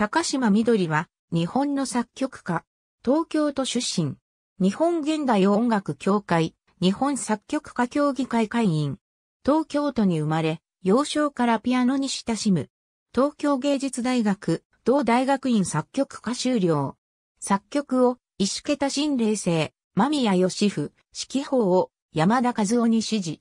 高島みどりは、日本の作曲家、東京都出身、日本現代音楽協会、日本作曲家協議会会員、東京都に生まれ、幼少からピアノに親しむ、東京芸術大学、同大学院作曲家修了。作曲を、石桁新霊星、間宮義夫、指揮法を、山田和夫に指示。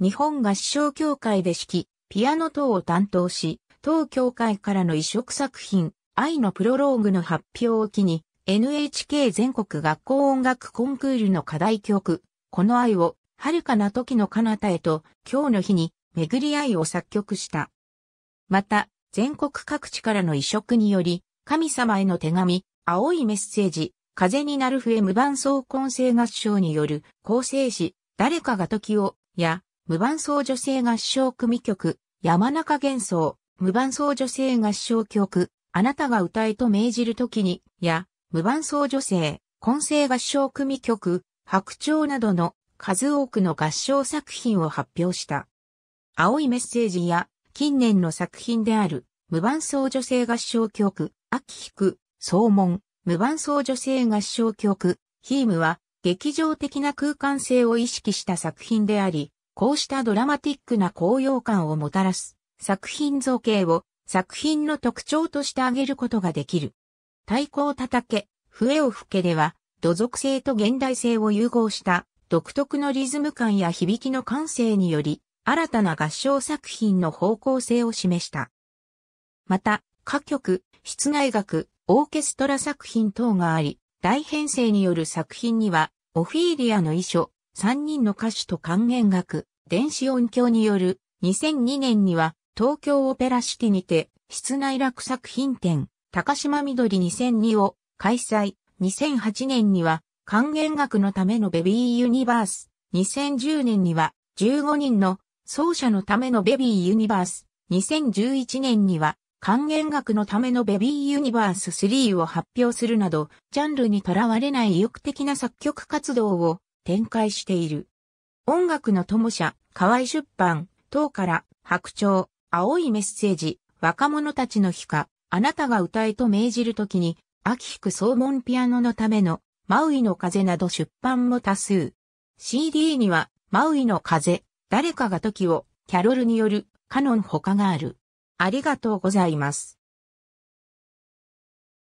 日本合唱協会で指揮、ピアノ等を担当し、当協会からの移植作品、愛のプロローグの発表を機に、NHK 全国学校音楽コンクールの課題曲、この愛を、遥かな時の彼方へと、今日の日に、巡り愛を作曲した。また、全国各地からの移植により、神様への手紙、青いメッセージ、風になる笛無伴奏混声合唱による、構成詞、誰かが時を、や、無伴奏女性合唱組曲、山中幻想、無伴奏女性合唱曲、あなたが歌えと命じるときに、や、無伴奏女性、混声合唱組曲、白鳥などの数多くの合唱作品を発表した。青いメッセージや近年の作品である無伴奏女性合唱曲、秋引く、総門、無伴奏女性合唱曲、ヒームは劇場的な空間性を意識した作品であり、こうしたドラマティックな高揚感をもたらす作品造形を作品の特徴として挙げることができる。太鼓を叩け、笛を吹けでは、土属性と現代性を融合した独特のリズム感や響きの感性により、新たな合唱作品の方向性を示した。また、歌曲、室内楽、オーケストラ作品等があり、大編成による作品には、オフィーリアの衣装、3人の歌手と管弦楽、電子音響による2002年には東京オペラシティにて、室内落作品展、高島緑2002を開催。2008年には、還元学のためのベビーユニバース。2010年には、15人の奏者のためのベビーユニバース。2011年には、還元学のためのベビーユニバース3を発表するなど、ジャンルにとらわれない意欲的な作曲活動を展開している。音楽の友者、河合出版、等から、白鳥、青いメッセージ、若者たちの日か、あなたが歌えと命じるときに、秋服総門ピアノのための、マウイの風など出版も多数。CD には、マウイの風、誰かが時を、キャロルによる、カノン他がある。ありがとうございます。